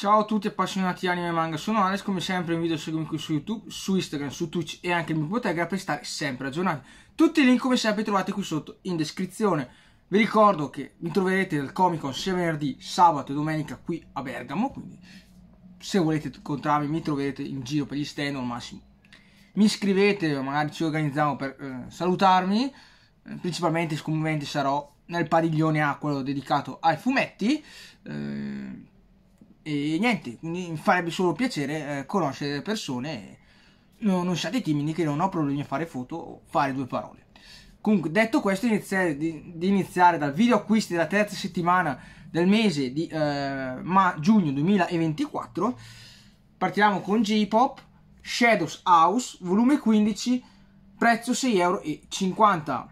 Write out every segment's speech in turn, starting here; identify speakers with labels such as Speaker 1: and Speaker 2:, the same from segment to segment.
Speaker 1: Ciao a tutti appassionati di anime e manga, sono Alex, come sempre in video seguimi qui su YouTube, su Instagram, su Twitch e anche il mio bottega per stare sempre aggiornati. Tutti i link come sempre trovate qui sotto in descrizione. Vi ricordo che mi troverete al Comic Con sia venerdì, sabato e domenica qui a Bergamo, quindi se volete incontrarmi mi troverete in giro per gli stand al massimo. Mi iscrivete, magari ci organizziamo per eh, salutarmi, eh, principalmente sicuramente sarò nel padiglione A, quello dedicato ai fumetti. Eh, e niente, quindi mi farebbe solo piacere eh, conoscere persone, non, non siate timidi che non ho problemi a fare foto o fare due parole. Comunque, detto questo, iniziare, di, di, iniziare dal video acquisti della terza settimana del mese di eh, ma, giugno 2024. Partiamo con J-Pop, Shadows House, volume 15, prezzo 6,50€.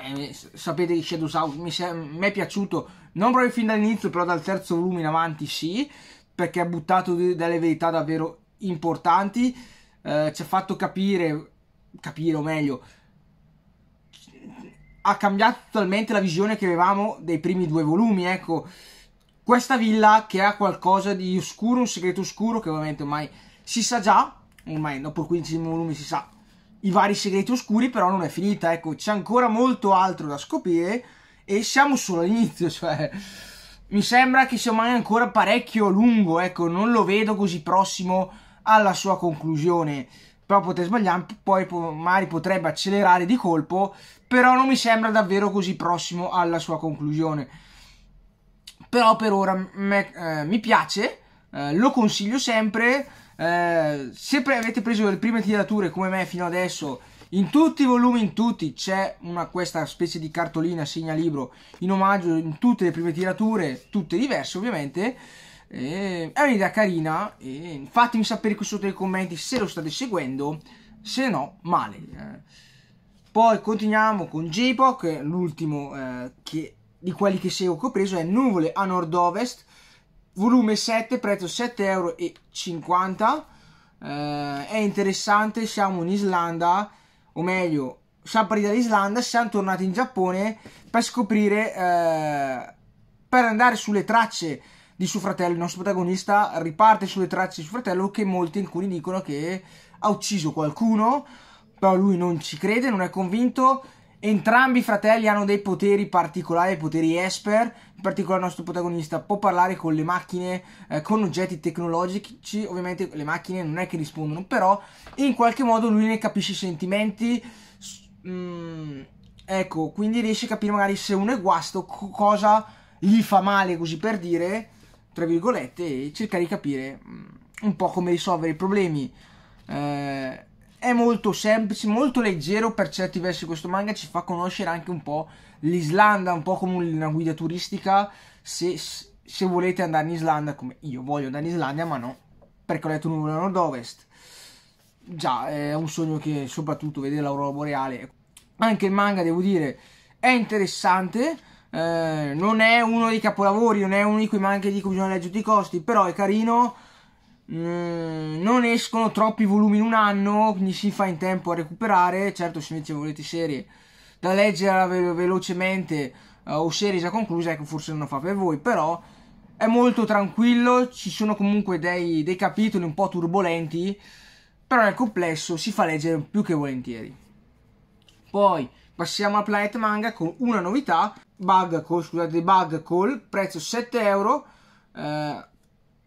Speaker 1: Eh, sapete che Shadows House mi, se, mi è piaciuto non proprio fin dall'inizio, però dal terzo volume in avanti sì, perché ha buttato delle verità davvero importanti, eh, ci ha fatto capire, capire o meglio, ha cambiato totalmente la visione che avevamo dei primi due volumi, ecco. Questa villa che ha qualcosa di oscuro, un segreto oscuro che ovviamente ormai si sa già, ormai dopo il quindicesimo volume si sa i vari segreti oscuri, però non è finita, ecco, c'è ancora molto altro da scoprire e siamo solo all'inizio, cioè mi sembra che sia mai ancora parecchio lungo, ecco, non lo vedo così prossimo alla sua conclusione. Però potrei sbagliare, poi magari potrebbe accelerare di colpo, però non mi sembra davvero così prossimo alla sua conclusione. Però per ora me, eh, mi piace, eh, lo consiglio sempre. Eh, se avete preso le prime tirature come me fino adesso, in tutti i volumi, in tutti, c'è una, questa specie di cartolina segnalibro in omaggio in tutte le prime tirature, tutte diverse ovviamente. E è un'idea carina e fatemi sapere qui sotto nei commenti se lo state seguendo, se no male. Eh. Poi continuiamo con JPOC, l'ultimo eh, che, di quelli che seguo che ho preso è Nuvole a Nord-Ovest, volume 7, prezzo 7,50€. Eh, è interessante, siamo in Islanda, o meglio, siamo partiti dall'Islanda, siamo tornati in Giappone per scoprire, eh, per andare sulle tracce di suo fratello. Il nostro protagonista riparte sulle tracce di suo fratello che molti alcuni dicono che ha ucciso qualcuno, però lui non ci crede, non è convinto Entrambi i fratelli hanno dei poteri particolari, poteri esper. In particolare il nostro protagonista può parlare con le macchine, eh, con oggetti tecnologici. Ovviamente le macchine non è che rispondono, però in qualche modo lui ne capisce i sentimenti. Mm, ecco, quindi riesce a capire magari se uno è guasto, co- cosa gli fa male, così per dire, tra virgolette, e cercare di capire mm, un po' come risolvere i problemi. Eh, è molto semplice, molto leggero per certi versi questo manga, ci fa conoscere anche un po' l'Islanda, un po' come una guida turistica, se, se volete andare in Islanda, come io voglio andare in Islanda, ma no, perché ho letto un nord-ovest. Già, è un sogno che soprattutto vedere l'aurora boreale. Anche il manga, devo dire, è interessante, eh, non è uno dei capolavori, non è uno di quei manga che dico bisogna leggere tutti i costi, però è carino Mm, non escono troppi volumi in un anno, quindi si fa in tempo a recuperare. Certo, se invece volete serie da leggere ve- velocemente uh, o serie già concluse, ecco, forse non lo fa per voi, però è molto tranquillo, ci sono comunque dei, dei capitoli un po' turbolenti, però nel complesso si fa leggere più che volentieri. Poi passiamo a Planet Manga con una novità, Bug Call, scusate, Bug Call, prezzo 7 euro, eh,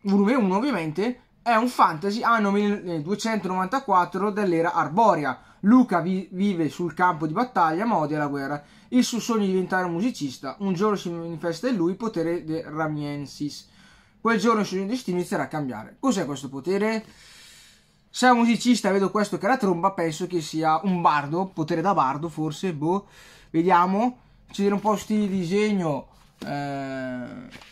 Speaker 1: volume 1 ovviamente, è un fantasy anno 1294 dell'era arborea. Luca vi- vive sul campo di battaglia, ma odia la guerra. Il suo sogno è diventare un musicista. Un giorno si manifesta in lui il potere di Ramiensis. Quel giorno il suo destino inizierà a cambiare. Cos'è questo potere? Se è un musicista e vedo questo che è la tromba, penso che sia un bardo, potere da bardo forse, boh. Vediamo. C'è un po' stile di disegno. Eh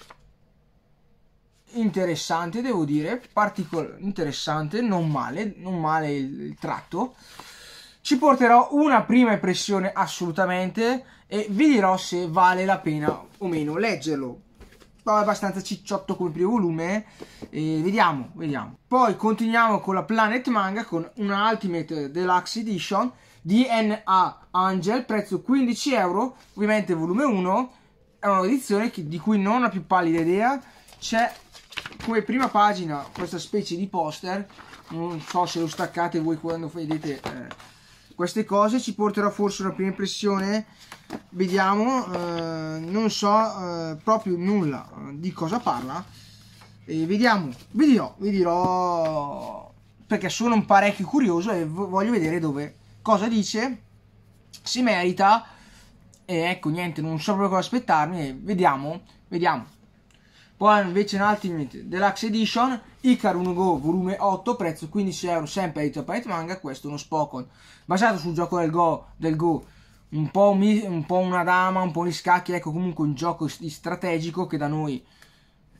Speaker 1: interessante, devo dire, particol- interessante, non male, non male il, il tratto. Ci porterò una prima impressione assolutamente e vi dirò se vale la pena o meno leggerlo. Ma abbastanza cicciotto come primo volume, eh, e vediamo, vediamo. Poi continuiamo con la Planet Manga con una Ultimate Deluxe Edition DNA Angel, prezzo 15 euro, ovviamente volume 1, è un'edizione di cui non ho più pallida idea. C'è come prima pagina questa specie di poster non so se lo staccate voi quando vedete eh, queste cose ci porterà forse una prima impressione vediamo eh, non so eh, proprio nulla eh, di cosa parla e vediamo vi dirò vi dirò perché sono un parecchio curioso e voglio vedere dove cosa dice si merita e ecco niente non so proprio cosa aspettarmi vediamo vediamo poi invece un Ultimate Deluxe Edition, Icar 1 Go volume 8, prezzo 15 euro, sempre edito Pirate Manga, questo è uno Spokon. Basato sul gioco del Go, del Go un, po un, un, po una dama, un po' gli scacchi, ecco comunque un gioco strategico che da noi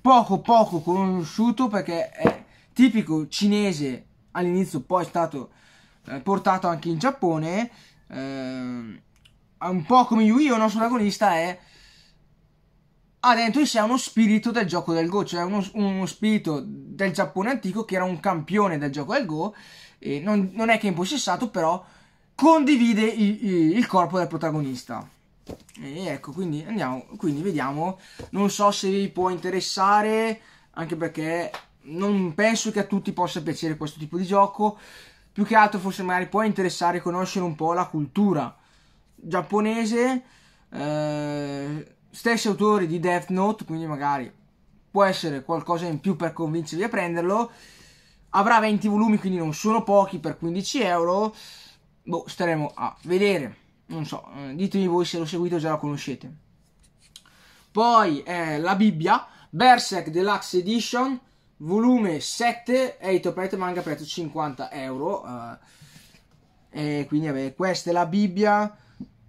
Speaker 1: poco poco conosciuto perché è tipico cinese all'inizio, poi è stato eh, portato anche in Giappone. Eh, un po' come Yu-Gi-Oh! il nostro protagonista è ha dentro di sé uno spirito del gioco del Go, cioè uno, uno spirito del Giappone antico che era un campione del gioco del Go, e non, non è che è impossessato, però condivide il, il, il corpo del protagonista. E ecco, quindi andiamo, quindi vediamo, non so se vi può interessare, anche perché non penso che a tutti possa piacere questo tipo di gioco, più che altro forse magari può interessare conoscere un po' la cultura giapponese, eh, stessi autori di Death Note, quindi magari può essere qualcosa in più per convincervi a prenderlo. Avrà 20 volumi, quindi non sono pochi per 15 euro. Boh, staremo a vedere. Non so, eh, ditemi voi se lo seguite o già la conoscete. Poi eh, la Bibbia, Berserk Deluxe Edition, volume 7, edito per manga prezzo 50 euro. Eh, e quindi vabbè, questa è la Bibbia.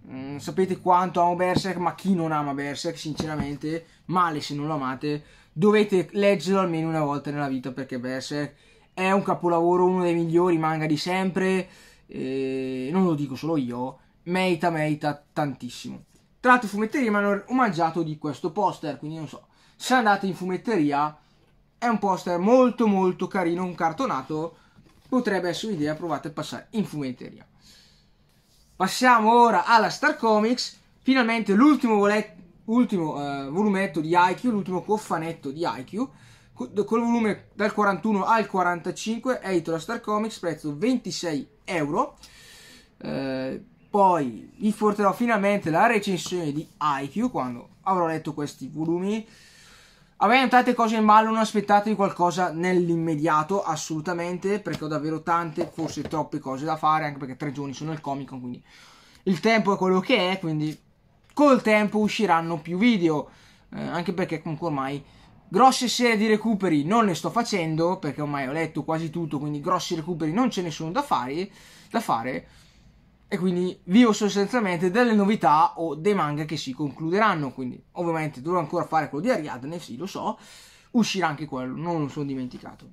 Speaker 1: Mm, sapete quanto amo Berserk, ma chi non ama Berserk, sinceramente, male se non lo amate, dovete leggerlo almeno una volta nella vita perché Berserk è un capolavoro, uno dei migliori manga di sempre. E non lo dico solo io, merita, merita tantissimo. Tra l'altro, fumetteria fumetterie mi hanno omaggiato di questo poster, quindi non so. Se andate in fumetteria, è un poster molto, molto carino, un cartonato. Potrebbe essere un'idea, provate a passare in fumetteria. Passiamo ora alla Star Comics, finalmente l'ultimo volet- ultimo, eh, volumetto di IQ, l'ultimo cofanetto di IQ, col, col volume dal 41 al 45, edito Star Comics, prezzo 26 euro. Eh, poi vi porterò finalmente la recensione di IQ quando avrò letto questi volumi avendo tante cose in ballo, non aspettatevi qualcosa nell'immediato, assolutamente, perché ho davvero tante, forse troppe cose da fare, anche perché tre giorni sono il Comic Con, quindi il tempo è quello che è, quindi col tempo usciranno più video, eh, anche perché comunque ormai grosse serie di recuperi non ne sto facendo, perché ormai ho letto quasi tutto, quindi grossi recuperi non ce ne sono da fare, da fare e quindi vivo sostanzialmente delle novità o dei manga che si concluderanno, quindi ovviamente dovrò ancora fare quello di Ariadne, sì lo so, uscirà anche quello, non lo sono dimenticato.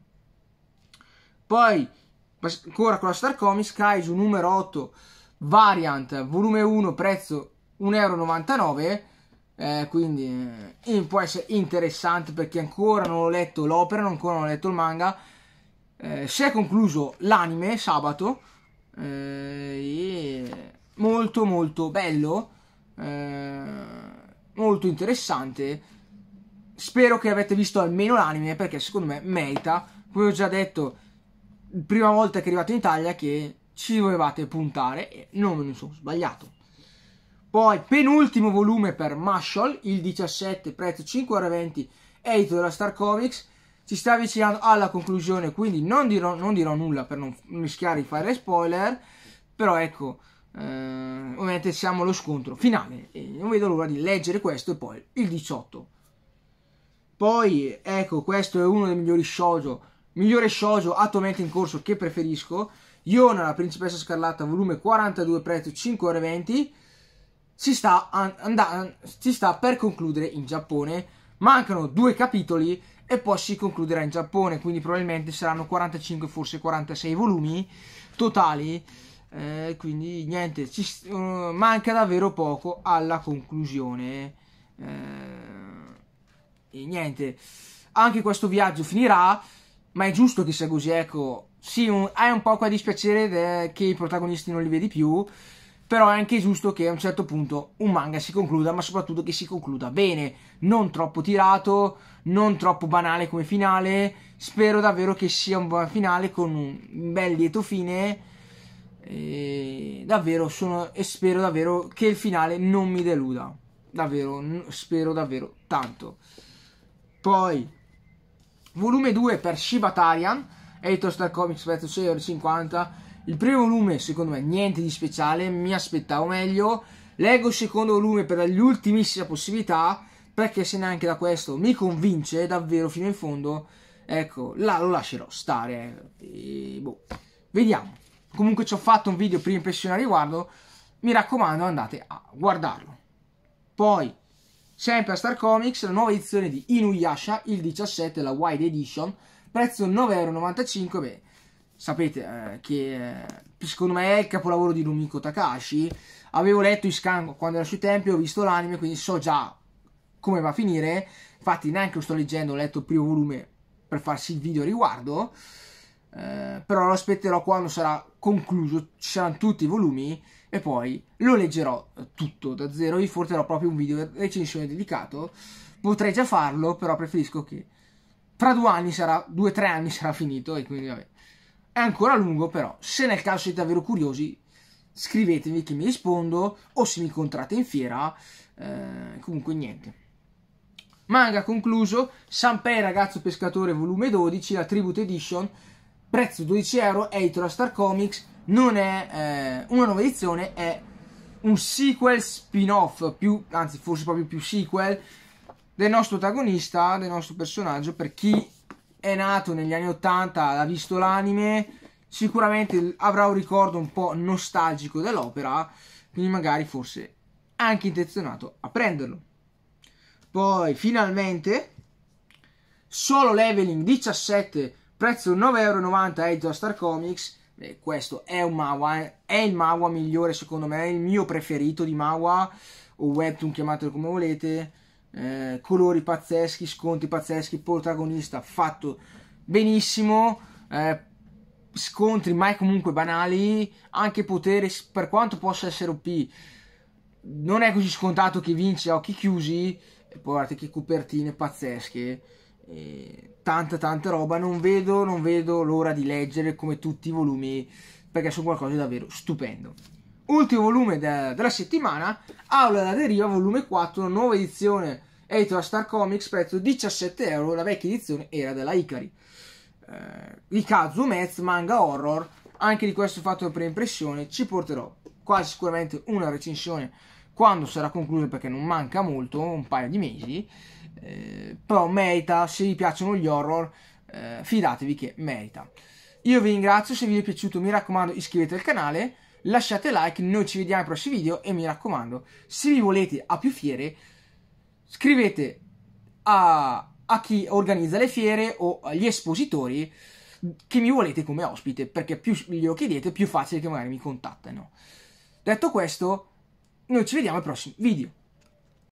Speaker 1: Poi, ancora con la Star Comics, Kaiju numero 8, Variant, volume 1, prezzo 1,99€, eh, quindi eh, può essere interessante perché ancora non ho letto l'opera, ancora non ho letto il manga, eh, si è concluso l'anime sabato, eh, molto molto bello, eh, molto interessante. Spero che avete visto almeno l'anime perché secondo me merita. Come ho già detto, prima volta che è arrivato in Italia che ci dovevate puntare e non me ne sono sbagliato. Poi penultimo volume per Mashall, il 17, prezzo 5,20 euro, edito della Star Comics si sta avvicinando alla conclusione, quindi non dirò, non dirò nulla per non rischiare di fare spoiler, però ecco, eh, ovviamente siamo allo scontro finale e non vedo l'ora di leggere questo e poi il 18. Poi, ecco, questo è uno dei migliori shoujo, migliore shoujo attualmente in corso che preferisco, Iona, la principessa scarlatta, volume 42, prezzo 5 ore 20, si sta, and- and- si sta per concludere in Giappone, mancano due capitoli e poi si concluderà in Giappone, quindi probabilmente saranno 45, forse 46 volumi totali. Eh, quindi niente, ci, uh, manca davvero poco alla conclusione. Eh, e niente, anche questo viaggio finirà, ma è giusto che sia così. Ecco, sì, un, è un po' qua dispiacere eh, che i protagonisti non li vedi più però è anche giusto che a un certo punto un manga si concluda, ma soprattutto che si concluda bene, non troppo tirato, non troppo banale come finale. Spero davvero che sia un buon finale con un bel lieto fine. E davvero sono e spero davvero che il finale non mi deluda. Davvero, spero davvero tanto. Poi volume 2 per Shibatarian, Eitos dal Comics vs. 50 il primo volume, secondo me, niente di speciale, mi aspettavo meglio. Leggo il secondo volume per l'ultimissima possibilità, perché se neanche da questo mi convince davvero fino in fondo, ecco, là lo lascerò stare. Eh. E, boh. Vediamo. Comunque ci ho fatto un video prima impressione a riguardo, mi raccomando andate a guardarlo. Poi, sempre a Star Comics, la nuova edizione di Inuyasha, il 17, la Wide Edition, prezzo 9,95€, beh, sapete eh, che eh, secondo me è il capolavoro di Rumiko Takashi. Avevo letto Iskan quando era sui tempi, ho visto l'anime, quindi so già come va a finire. Infatti, neanche lo sto leggendo, ho letto il primo volume per farsi il video a riguardo. Eh, però lo aspetterò quando sarà concluso, ci saranno tutti i volumi e poi lo leggerò eh, tutto da zero. Vi porterò proprio un video recensione dedicato. Potrei già farlo, però preferisco che tra due anni sarà, due o tre anni sarà finito e quindi vabbè è ancora lungo, però, se nel caso siete davvero curiosi, scrivetemi che mi rispondo o se mi incontrate in fiera. Eh, comunque, niente. Manga concluso, Sanpei Ragazzo Pescatore volume 12, la Tribute Edition, prezzo 12 euro, edito da Star Comics, non è eh, una nuova edizione, è un sequel spin-off, anzi forse proprio più sequel, del nostro protagonista, del nostro personaggio, per chi è nato negli anni 80, ha visto l'anime, sicuramente avrà un ricordo un po' nostalgico dell'opera, quindi magari forse anche intenzionato a prenderlo. Poi finalmente solo leveling 17, prezzo 9,90€ edito Star Comics. Eh, questo è un Mawa, eh. è il Mawa migliore secondo me, è il mio preferito di Mawa o webtoon chiamatelo come volete eh, colori pazzeschi, sconti pazzeschi, protagonista fatto benissimo, eh, scontri mai comunque banali, anche potere per quanto possa essere OP, non è così scontato che vince a occhi chiusi, e poi guardate che copertine pazzesche, eh, tanta tanta roba, non vedo, non vedo l'ora di leggere come tutti i volumi perché sono qualcosa di davvero stupendo ultimo volume de- della settimana, Aula da Deriva, volume 4, nuova edizione editor Star Comics, prezzo 17 euro, la vecchia edizione era della Ikari. Eh, Ikazu Metz, manga horror, anche di questo ho fatto la prima impressione, ci porterò quasi sicuramente una recensione quando sarà conclusa perché non manca molto, un paio di mesi, eh, però merita, se vi piacciono gli horror, eh, fidatevi che merita. Io vi ringrazio, se vi è piaciuto mi raccomando iscrivetevi al canale, lasciate like, noi ci vediamo ai prossimi video e mi raccomando, se vi volete a più fiere, scrivete a, a chi organizza le fiere o agli espositori che mi volete come ospite, perché più glielo chiedete, più facile che magari mi contattano. Detto questo, noi ci vediamo ai prossimi video.